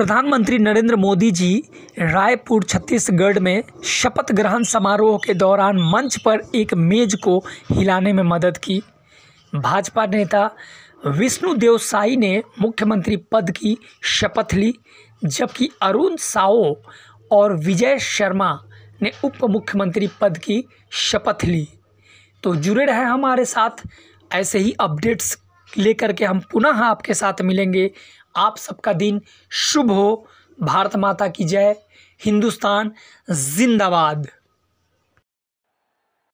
प्रधानमंत्री नरेंद्र मोदी जी रायपुर छत्तीसगढ़ में शपथ ग्रहण समारोह के दौरान मंच पर एक मेज को हिलाने में मदद की भाजपा नेता देव साई ने मुख्यमंत्री पद की शपथ ली जबकि अरुण साओ और विजय शर्मा ने उप मुख्यमंत्री पद की शपथ ली तो जुड़े रहे हमारे साथ ऐसे ही अपडेट्स लेकर के हम पुनः आपके साथ मिलेंगे आप सबका दिन शुभ हो भारत माता की जय हिंदुस्तान जिंदाबाद